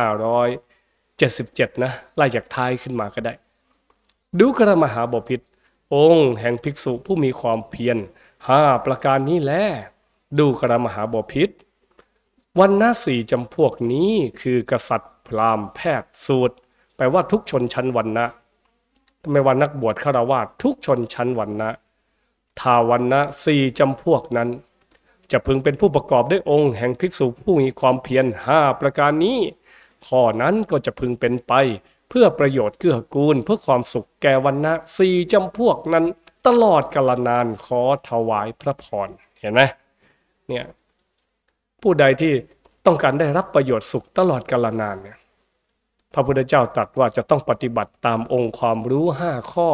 5 7 7 นะไล่จากท้ายขึ้นมาก็ได้ ดูกระมหาบพิษองค์แห่งภิกษุผู้มีความเพียรห้าประการนี้แลดูกระมหาบพิษวันนาสี่จำพวกนี้คือ กษัตริย์พราหมณ์แพทย์ สูตร แปลว่าทุกชนชั้นวันนะทำไมวันนักบวชฆราวาสทุกชนชั้นวันนะทาวันนะสี่จำพวกนั้น จะพึงเป็นผู้ประกอบด้วยองค์แห่งภิกษุผู้มีความเพียรห้าประการนี้ข้อนั้นก็จะพึงเป็นไปเพื่อประโยชน์เกื้อกูล เพื่อความสุขแก่วันนะสี่จำพวกนั้นตลอดกาลนานขอถวายพระพรเห็นไหมเนี่ยผู้ใดที่ต้องการได้รับประโยชน์สุขตลอดกาลนานเนี่ยพระพุทธเจ้าตรัสว่าจะต้องปฏิบัติตามองค์ความรู้ห้าข้อ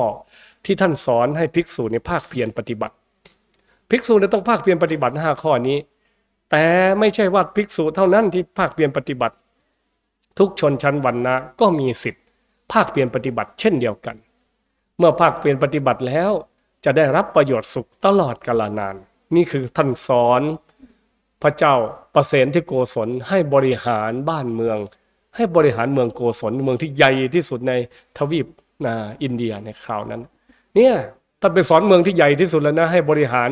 ที่ท่านสอนให้ภิกษุในภาคเพียรปฏิบัติ ภิกษุจะต้องภาคเพียรปฏิบัติห้าข้อนี้ แต่ไม่ใช่ว่าภิกษุเท่านั้นที่ภาคเพียรปฏิบัติทุกชนชั้นวรรณะก็มีสิทธิ์ภาคเปลี่ยนปฏิบัติเช่นเดียวกัน เมื่อภาคเปลี่ยนปฏิบัติแล้วจะได้รับประโยชน์สุขตลอดกาลนาน นี่คือท่านสอน พระเจ้าประเสนที่โกศลให้บริหารบ้านเมือง ให้บริหารเมืองโกศลเมืองที่ใหญ่ที่สุดในทวีปนาอินเดียในคราวนั้นเนี่ยท่านไปสอนเมืองที่ใหญ่ที่สุด แล้วนะ ให้บริหาร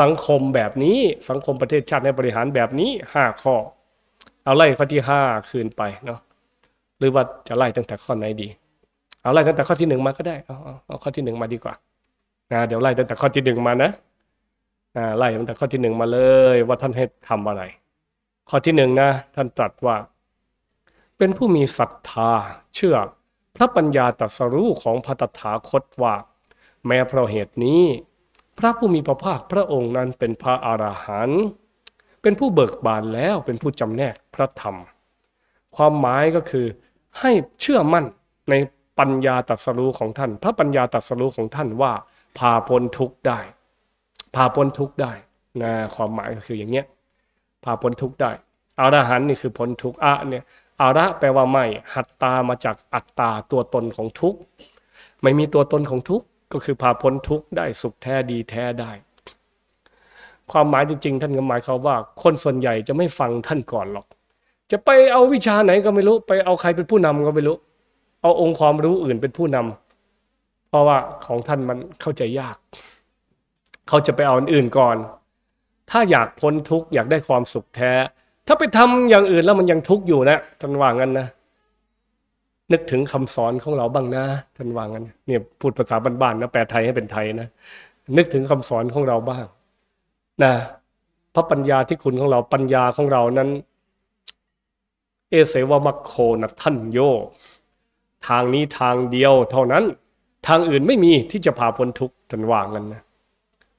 สังคมแบบนี้สังคมประเทศชาติให้บริหารแบบนี้ห้าข้อเอาไล่ข้อที่ห้าคืนไปเนาะหรือว่าจะไล่ตั้งแต่ข้อไหนดี เอาไล่ตั้งแต่ข้อที่หนึ่งมาก็ได้เอาเอาข้อที่หนึ่งมาดีกว่านะเดี๋ยวไล่ตั้งแต่ข้อที่หนึ่งมานะอ่าไล่ตั้งแต่ข้อที่หนึ่งมาเลยว่าท่านให้ทำอะไร ข้อที่หนึ่งนะ ท่านตรัสว่า เป็นผู้มีศรัทธาเชื่อ พระปัญญาตรัสรู้ของพระตถาคตว่า แม้เพราะเหตุนี้ พระผู้มีพระภาคพระองค์นั้นเป็นพระอรหันต์เป็นผู้เบิกบานแล้วเป็นผู้จำแนกพระธรรม ความหมายก็คือให้เชื่อมั่นในปัญญาตัสรู้ของท่าน พระปัญญาตัสรู้ของท่านว่า พาพ้นทุกข์ได้ พาพ้นทุกข์ได้นะความหมายก็คืออย่างเนี้ยพาพ้นทุกข์ได้อารหันนี่คือพ้นทุกข์อะเนี่ยอาระแปลว่าไม่ หัตตามาจากอัตตาตัวตนของทุกข์ไม่มีตัวตนของทุกข์ก็คือพาพ้นทุกข์ได้สุขแท้ดีแท้ได้ความหมายจริงๆท่านก็หมายเขาว่า คนส่วนใหญ่จะไม่ฟังท่านก่อนหรอก จะไปเอาวิชาไหนก็ไม่รู้ ไปเอาใครเป็นผู้นำก็ไม่รู้ เอาองค์ความรู้อื่นเป็นผู้นำ เพราะว่าของท่านมันเข้าใจยาก เขาจะไปเอาอันอื่นก่อน ถ้าอยากพ้นทุกข์อยากได้ความสุขแท้ ถ้าไปทำอย่างอื่นแล้วมันยังทุกข์อยู่นะท่านว่างั้นนะ นึกถึงคำสอนของเราบ้างนะท่านว่างั้น เนี่ย พูดภาษาบ้านๆนะแปลไทยให้เป็นไทยนะ นึกถึงคำสอนของเราบ้างนะพระปัญญาที่คุณของเราปัญญาของเรานั้นเอเสวมัคโคนะท่านโยทางนี้ทางเดียว เท่านั้นทางอื่นไม่มีที่จะพาพ้นทุกข์ท่านว่างกันนะ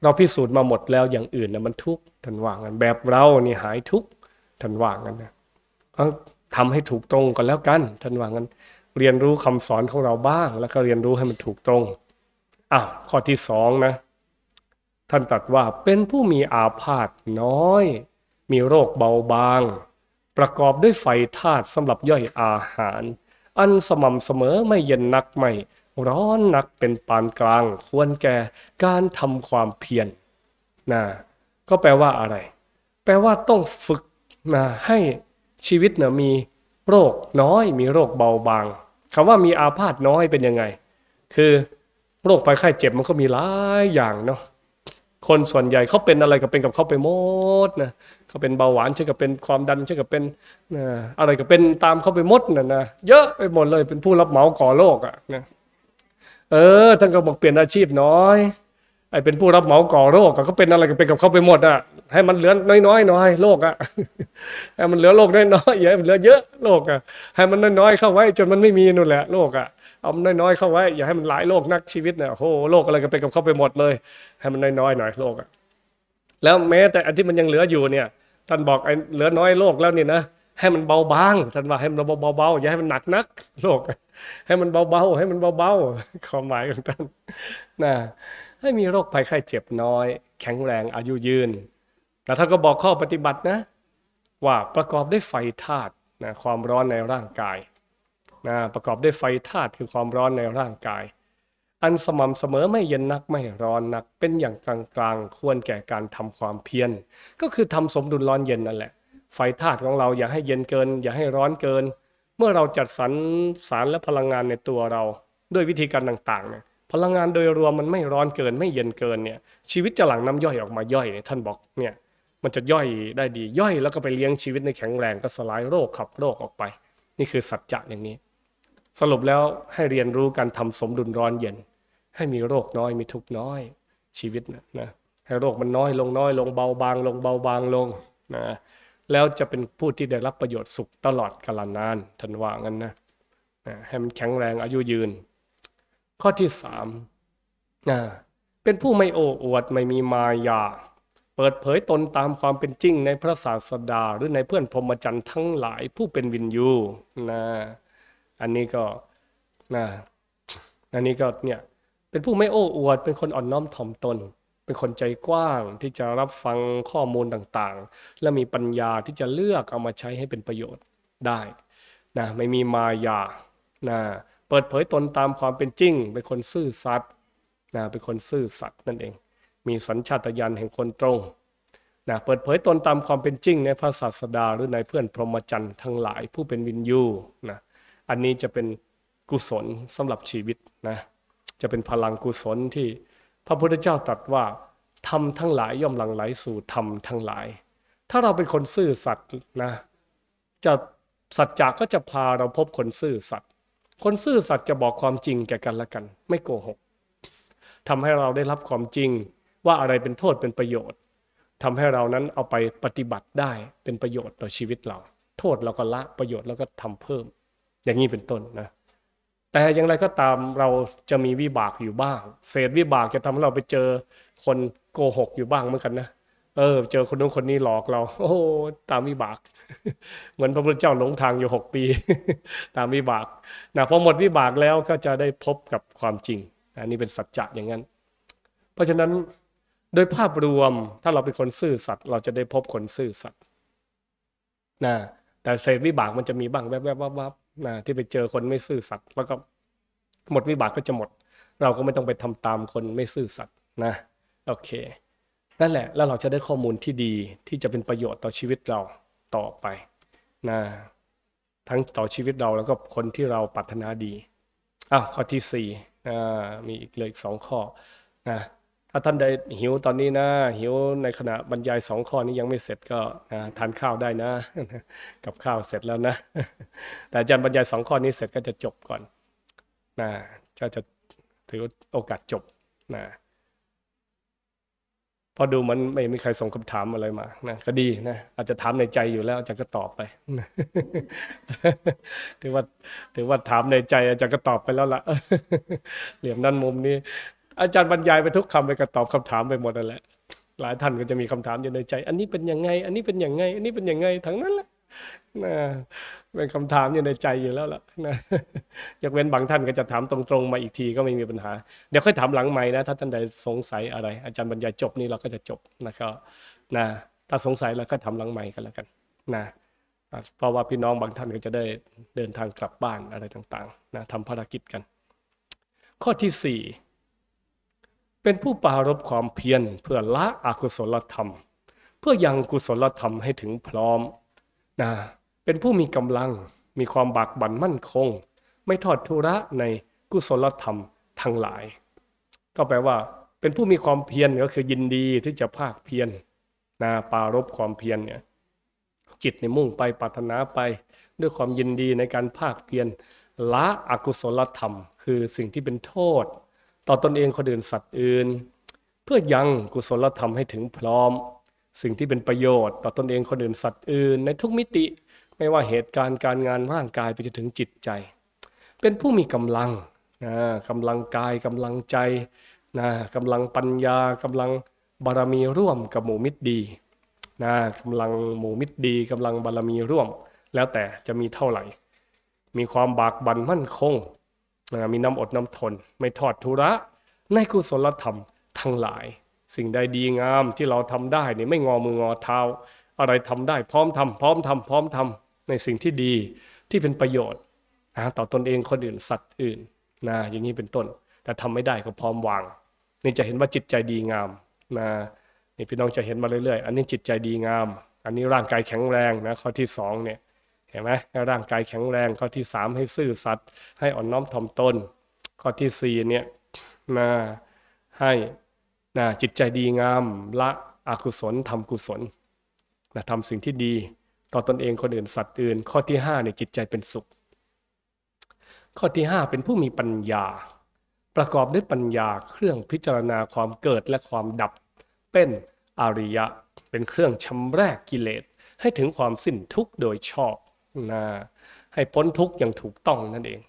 เราพิสูจน์มาหมดแล้วอย่างอื่นนะมันทุกข์ท่านว่างกันแบบเรานี่หายทุกข์ท่านว่างกันนะทำให้ถูกตรงกันแล้วกันท่านว่างกันเรียนรู้คำสอนของเราบ้าง แล้วก็เรียนรู้ให้มันถูกตรงอ้าวข้อที่สองนะท่านตรัสว่าเป็นผู้มีอาพาธน้อย มีโรคเบาบาง ประกอบด้วยไฟธาตุสำหรับย่อยอาหาร อันสม่ำเสมอไม่เย็นนักไม่ ร้อนนักเป็นปานกลาง ควรแก่การทำความเพียรนนะก็แปลว่าอะไร แปลว่าต้องฝึกนะให้ชีวิตเนี่ยมี โรคน้อย มีโรคเบาบางคำว่ามีอาพาธน้อยเป็นยังไง คือโรคภัยไข้เจ็บมันก็มีหลายอย่างเนาะคนส่วนใหญ่เขาเป็นอะไรก็เป็นกับเขาไปหมดนะเขาเป็นเบาหวานเช่นกับเป็นความดันเช่นกับเป็นนะอะไรก็เป็นตามเขาไปหมดนะนะเยอะไปหมดเลยเป็นผู้รับเหมาก่อโลกอ่ะนะเออท่านก็บอกเปลี่ยนอาชีพน้อยไอ้เป็นผู้รับเหมาก่อโรคก็เป็นอะไรก็เป็นกับเขาไปหมดอ่ะ ให้มันเหลือน้อยน้อยน้อยโรคอ่ะให้มันเหลือโรคน้อยน้อยอย่าให้มันเหลือเยอะโรคอ่ะให้มันน้อยน้อยเข้าไว้ จนมันไม่มีนู่นแหละโรคอ่ะเอาน้อยๆเข้าไว้อย่าให้มันหลายโรคนักชีวิตเนี่ยโหโรคอะไรก็ไปกับเข้าไปหมดเลย ให้มันน้อยๆหน่อยโรคอะแล้วแม้แต่อันที่มันยังเหลืออยู่เนี่ยท่านบอกไอ้เหลือน้อยโรคแล้วนี่นะ ให้มันเบาบางท่านว่าให้มันเบาๆอย่าให้มันหนักนักโรคให้มันเบาๆให้มันเบาๆความหมายของท่านนะให้มีโรคภัยไข้เจ็บน้อยแข็งแรงอายุยืนแต่ท่านก็บอกข้อปฏิบัตินะ ว่าประกอบด้วยไฟธาตุนะความร้อนในร่างกายนะประกอบด้วยไฟธาตุคือความร้อนในร่างกาย อันสม่ำเสมอไม่เย็นนักไม่ร้อนนักเป็นอย่างกลางๆ ควรแก่การทำความเพียรก็คือทำสมดุลร้อนเย็นนั่นแหละ ไฟธาตุของเราอย่าให้เย็นเกิน อย่าให้ร้อนเกิน เมื่อเราจัดสรรสารและพลังงานในตัวเราด้วยวิธีการต่างๆเนี่ยพลังงานโดยรวมมันไม่ร้อนเกินไม่เย็นเกินเนี่ยชีวิตจะหลั่งน้ำย่อยออกมาย่อยเนี่ยท่านบอกเนี่ยมันจะย่อยได้ดี ย่อยแล้วก็ไปเลี้ยงชีวิตในแข็งแรงก็สลายโรคขับโรคออกไป นี่คือสัจจะอย่างนี้สรุปแล้วให้เรียนรู้การทำสมดุลร้อนเย็น ให้มีโรคน้อยมีทุกน้อยชีวิตนะนะให้โรคมันน้อยลงน้อย ลงเบาบาง ลงเบาบางลงนะแล้วจะเป็นผู้ที่ได้รับประโยชน์สุขตลอดกาลนาน ทันว่างั้นนะนะให้มันแข็งแรงอายุยืน ข้อที่สามนะเป็นผู้ไม่โอ้อวด ไม่มีมายาเปิดเผยตนตามความเป็นจริงในพระศาสดาหรือในเพื่อนพรหมจรรย์ทั้งหลายผู้เป็นวินยูนะอันนี้ก็นะอันนี้ก็เนี่ย เป็นผู้ไม่โอ้อวด เป็นคนอ่อนน้อมถ่อมตน เป็นคนใจกว้างที่จะรับฟังข้อมูลต่างๆ และมีปัญญาที่จะเลือกเอามาใช้ให้เป็นประโยชน์ได้นะไม่มีมายานะเปิดเผยตนตามความเป็นจริง เป็นคนซื่อสัตย์นะเป็นคนซื่อสัตย์นั่นเอง มีสัญชาตญาณแห่งคนตรงนะเปิดเผยตนตามความเป็นจริง ในพระศาสดาหรือในเพื่อนพรหมจรรย์ทั้งหลาย ผู้เป็นวินยูนะอันนี้จะเป็นกุศลสำหรับชีวิตนะ จะเป็นพลังกุศลที่พระพุทธเจ้าตรัสว่าทำทั้งหลายย่อมหลังไหลสู่ทำทั้งหลาย ถ้าเราเป็นคนซื่อสัตย์นะจะสัจจะก็จะพาเราพบคนซื่อสัตย์ คนซื่อสัตย์จะบอกความจริงแก่กันและกัน ไม่โกหกทำให้เราได้รับความจริงว่าอะไรเป็นโทษเป็นประโยชน์ทำให้เรานั้นเอาไปปฏิบัติได้เป็นประโยชน์ต่อชีวิตเรา โทษเราก็ละประโยชน์เราก็ทำเพิ่มอย่างนี้เป็นต้นนะ แต่อย่างไรก็ตามเราจะมีวิบากอยู่บ้าง เศษวิบากจะทำให้เราไปเจอคนโกหกอยู่บ้างเหมือนกันนะเออ เจอคนนู้นคนนี้หลอกเรา โอ้ตามวิบาก เหมือนพระพุทธเจ้าหลงทางอยู่หกปี ตามวิบากนะพอหมดวิบากแล้วก็จะได้พบกับความจริงอันนี้เป็นสัจจะอย่างนั้นเพราะฉะนั้นโดยภาพรวมถ้าเราเป็นคนซื่อสัตย์เราจะได้พบคนซื่อสัตย์นะแต่เศษวิบากมันจะมีบ้างแวบๆวับนะที่ไปเจอคนไม่ซื่อสัตย์แล้วก็หมดวิบากก็จะหมดเราก็ไม่ต้องไปทำตามคนไม่ซื่อสัตย์นะโอเค นั่นแหละแล้วเราจะได้ข้อมูลที่ดีที่จะเป็นประโยชน์ต่อชีวิตเราต่อไปนะทั้งต่อชีวิตเราแล้วก็คนที่เราปรารถนาดี อ้าวข้อที่สี่มีอีกเลยอีกสองข้อนะถ้าท่านใดหิวตอนนี้นะ หิวในขณะบรรยายสองข้อนี้ยังไม่เสร็จก็นะทานข้าวได้นะกับข้าวเสร็จแล้วนะแต่อาจารย์บรรยายสองข้อนี้เสร็จก็จะจบก่อนนะจะจะถือโอกาสจบนะพอดูมันไม่มีใครส่งคำถามอะไรมานะก็ดีนะอาจจะถามในใจอยู่แล้วอาจารย์ก็ตอบไปถือว่า ถือว่าถามในใจ อาจารย์ก็ตอบไปแล้วละ่ะเหลี่ยมด้านมุมนี้อาจารย์บรรยายไปทุกคำไปกระตอบคำถามไปหมดนั่นแหละหลายท่านก็จะมีคำถามอยู่ในใจ อันนี้เป็นยังไง อันนี้เป็นยังไง อันนี้เป็นยังไงทั้งนั้นแหละนะเป็นคำถามอยู่ในใจอยู่แล้วล่ะนะยกเว้นบางท่านก็จะถามตรงๆ มาอีกทีก็ไม่มีปัญหา เดี๋ยวค่อยถามหลังใหม่นะ ถ้าท่านใดสงสัยอะไร อาจารย์บรรยายจบนี่เราก็จะจบนะครับนะถ้าสงสัยเราก็ถามหลังใหม่กันแล้วกันนะเพราะว่าพี่น้องบางท่านก็จะได้เดินทางกลับบ้านอะไรต่างๆนะทำภารกิจกัน ข้อที่4เป็นผู้ปารบความเพียรเพื่อละอกุศลธรรม เพื่อยังกุศลธรรมให้ถึงพร้อมนะเป็นผู้มีกำลังมีความบากบั่นมั่นคง ไม่ทอดทุระในกุศลธรรมทั้งหลาย ก็แปลว่าเป็นผู้มีความเพียรก็คือยินดีที่จะภาคเพียรนะปารบความเพียรเนี่ยจิตในมุ่งไปปรารถนาไป ด้วยความยินดีในการภาคเพียรละอกุศลธรรม คือสิ่งที่เป็นโทษต่อตอนเองคนอื่นสัตว์อื่น เพื่อยังกุศลธรรมให้ถึงพร้อม สิ่งที่เป็นประโยชน์ต่อตอนเอง คนอื่นสัตว์อื่นในทุกมิติไม่ว่าเหตุการณ์การงานร่างกายไปจนถึงจิตใจ เป็นผู้มีกำลังนะกำลังกายกำลังใจนะกำลังปัญญากำลังบารมีร่วมกับหมู่มิตรดีนะกำลังหมู่มิตรดี กำลังบารมีร่วม แล้วแต่จะมีเท่าไหร่ มีความบากบั่นมั่นคงมีน้ำอดน้ำทน ไม่ทอดทุระในกุศลธรรมทั้งหลาย สิ่งใดดีงามที่เราทำได้นี่ไม่งอมืองอเท้า อะไรทำได้พร้อมทำพร้อมทำพร้อมทำในสิ่งที่ดีที่เป็นประโยชน์นะต่อตอนเองคนอื่นสัตว์อื่นนะอย่างนี้เป็นต้นแต่ทำไม่ได้ก็พร้อมวางนี่จะเห็นว่าจิตใจดีงามนะนี่พี่น้องจะเห็นมาเรื่อยๆ อันนี้จิตใจดีงาม อันนี้ร่างกายแข็งแรงนะข้อที่สองเนี่ยเห็นไหมร่างกายแข็งแรง ข้อที่ 3 ให้ซื่อสัตย์ ให้อ่อนน้อมถ่อมตน ข้อที่4เนี่ยนะให้นะจิตใจดีงามละอกุศลทำกุศลนะทำสิ่งที่ดี ต่อตอนเองคนอื่นสัตว์อื่น ข้อที่5เนี่ยจิตใจเป็นสุข ข้อที่ 5 เป็นผู้มีปัญญา ประกอบด้วยปัญญา เครื่องพิจารณาความเกิดและความดับเป็นอริยะเป็นเครื่องชำระกกิเลสให้ถึงความสิ้นทุกข์โดยชอบนะให้พ้นทุกข์อย่างถูกต้องนั่นเอง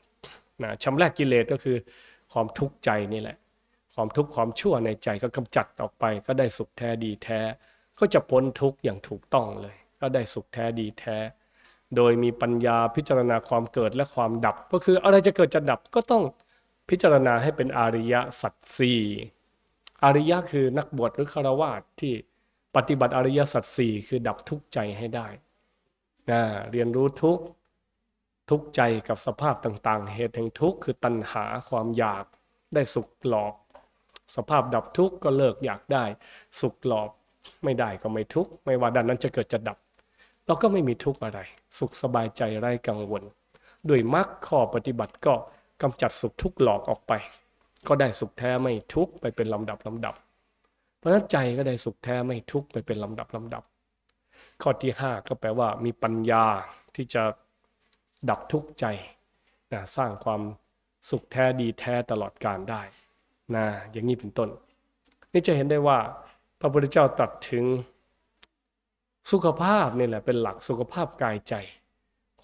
นะชำระกิเลสก็คือความทุกข์ใจนี่แหละ ความทุกข์ความชั่วในใจก็กำจัดออกไป ก็ได้สุขแท้ดีแท้ ก็จะพ้นทุกข์อย่างถูกต้องเลย ก็ได้สุขแท้ดีแท้ โดยมีปัญญาพิจารณาความเกิดและความดับ ก็คืออะไรจะเกิดจะดับก็ต้องพิจารณาให้เป็นอริยสัจสี่อริยะคือนักบวชหรือฆราวาสที่ปฏิบัติอริยสัจสี่คือดับทุกข์ใจให้ได้นะเรียนรู้ทุกทุกใจกับสภาพต่างๆ เหตุแห่งทุกข์คือตัณหาความอยากได้สุขหลอก สภาพดับทุกข์ก็เลิกอยากได้สุขหลอกไม่ได้ก็ไม่ทุกข์ไม่ว่าดันนั้นจะเกิดจะดับเราก็ไม่มีทุกข์อะไร สุขสบายใจไร้กังวล ด้วยมรรคข้อปฏิบัติก็กำจัดสุขทุกข์หลอกออกไป ก็ได้สุขแท้ไม่ทุกข์ไปเป็นลำดับลำดับ เพราะนั้นใจก็ได้สุขแท้ไม่ทุกข์ไปเป็นลำดับลำดับข้อที่5ก็แปลว่ามีปัญญาที่จะดับทุกข์ใจนะสร้างความสุขแท้ดีแท้ตลอดการได้นะอย่างนี้เป็นต้น นี่จะเห็นได้ว่า พระพุทธเจ้าตรัสถึงสุขภาพนี่แหละเป็นหลักสุขภาพกายใจ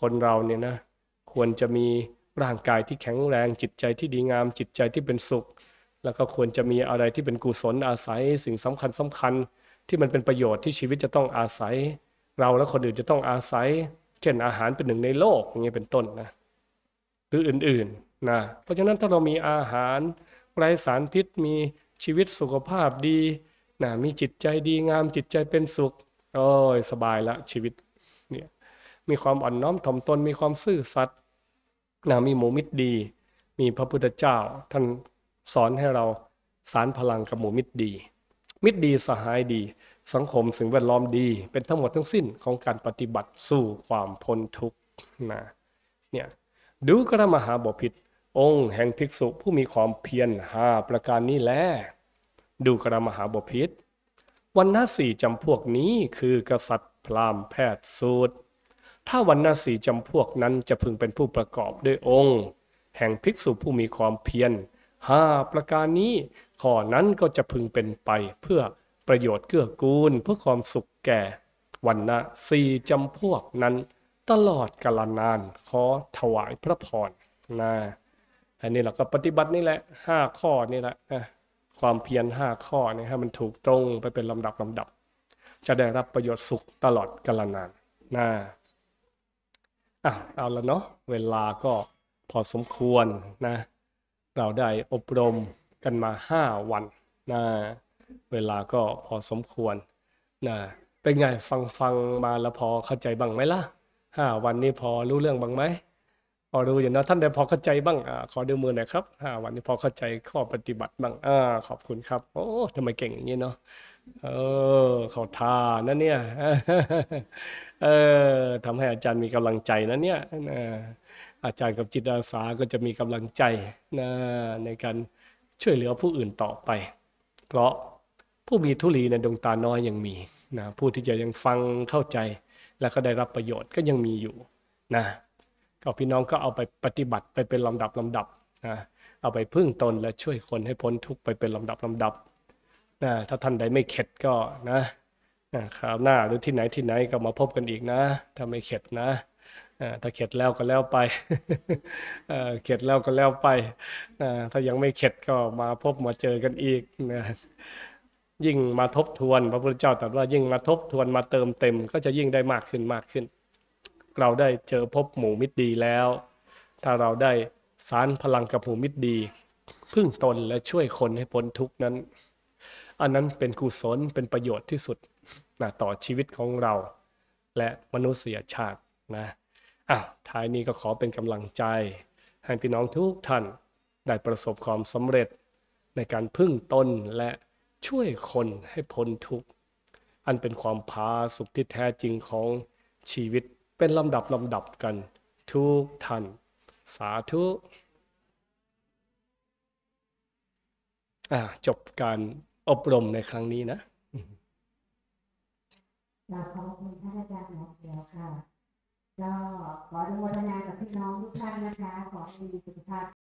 คนเราเนี่ยนะควรจะมีร่างกายที่แข็งแรงจิตใจที่ดีงามจิตใจที่เป็นสุข แล้วก็ควรจะมีอะไรที่เป็นกุศลอาศัยสิ่งสำคัญสำคัญ ที่มันเป็นประโยชน์ที่ชีวิตจะต้องอาศัยเราและคนอื่นจะต้องอาศัยเช่นอาหารเป็นหนึ่งในโลก อย่างเงี้ยเป็นต้นนะหรืออื่นๆนะเพราะฉะนั้นถ้าเรามีอาหารไร้สารพิษมีชีวิตสุขภาพดีนะมีจิตใจดีงามจิตใจเป็นสุขโอ้ยสบายละชีวิตเนี่ยมีความอ่อนน้อมถ่อมตนมีความซื่อสัตย์นะมีหมูมิตรดี มีพระพุทธเจ้าท่านสอนให้เราสารพลังกับหมูมิตรดี มิตรดีสหายดีสังคมสิ่งแวดล้อมดีเป็นทั้งหมดทั้งสิ้นของการปฏิบัติสู่ความพ้นทุกข์นะเนี่ยดูกระมหาบพิษองค์แห่งภิกษุผู้มีความเพียรหาประการนี้แลดูกระมหาบพิษวันนาสี่จำพวกนี้คือกษัตริย์พราหมณ์แพทย์สูตรถ้าวันนาสี่จำพวกนั้นจะพึงเป็นผู้ประกอบด้วยองค์ แห่งภิกษุผู้มีความเพียรหาประการนี้ข้อนั้นก็จะพึงเป็นไปเพื่อประโยชน์เกื้อกูลเพื่อความสุขแก่วันนะสี่จำพวกนั้นตลอดกาลนาน ขอถวายพระพรนะอันนี้เราก็ปฏิบัตินี่แหละห้าข้อนี่แหละนะความเพียรห้าข้อนี่ให้มันถูกตรงไปเป็นลำดับลาดับ จะได้รับประโยชน์สุขตลอดกาลนานนะอ่ะเอาแล้วเนาะ เวลาก็พอสมควรนะ เราได้อบรมกันมาห้าวันนะเวลาก็พอสมควรนะเป็นไงฟังฟังมาแล้วพอเข้าใจบ้างไหมล่ะห้าวันนี้พอรู้เรื่องบ้างไหมพอรู้อย่างนะท่านได้พอเข้าใจบ้างอขอดูมือหน่อยครับห้าวันนี้พอเข้าใจข้อปฏิบัติบ้างอขอบคุณครับ โอ้ทำไมเก่งอย่างนี้เนาะ เออ ขอทานะเนี่ย เออทำให้อาจารย์มีกำลังใจนะเนี่ยนะอาจารย์กับจิตอาสาก็จะมีกำลังใจนะในการช่วยเหลือผู้อื่นต่อไป เพราะผู้มีทุลีในดวงตาน้อยยังมีนะผู้ที่จะยังฟังเข้าใจ แล้วก็ได้รับประโยชน์ก็ยังมีอยู่นะ ก็พี่น้องก็เอาไปปฏิบัติไปเป็นลำดับลำดับนะเอาไปพึ่งตนและช่วยคนให้พ้นทุกข์ไปเป็นลำดับลำดับนะถ้าท่านใดไม่เข็ดก็นะคราวหน้าหรือที่ไหนที่ไหนก็มาพบกันอีกนะ ถ้าไม่เข็ดนะถ้าเข็ดแล้วก็แล้วไปเข็ดแล้วก็แล้วไปถ้ายังไม่เข็ดก็มาพบมาเจอกันอีกนะยิ่งมาทบทวนพระพุทธเจ้าตรัสว่ายิ่งมาทบทวนมาเติมเต็ม ก็จะยิ่งได้มากขึ้นมากขึ้น เราได้เจอพบหมู่มิตรดีแล้ว ถ้าเราได้สารพลังกับหมู่มิตรดีพึ่งตนและช่วยคนให้พ้นทุกนั้น อันนั้นเป็นกุศลเป็นประโยชน์ที่สุดนะต่อชีวิตของเรา และมนุษยชาตินะอ่ะท้ายนี้ก็ขอเป็นกำลังใจ ให้พี่น้องทุกท่านได้ประสบความสำเร็จในการพึ่งตนและช่วยคนให้พ้นทุกข์อันเป็นความพาสุขที่แท้จริงของชีวิตเป็นลำดับลำดับกัน ทุกท่านสาธุจบการอบรมในครั้งนี้นะกราบขอบคุณท่านอาจารย์หมอเขียวค่ะก็ขออนุโมทนากับพี่น้องทุกท่านนะคะขอมีสุขภาพ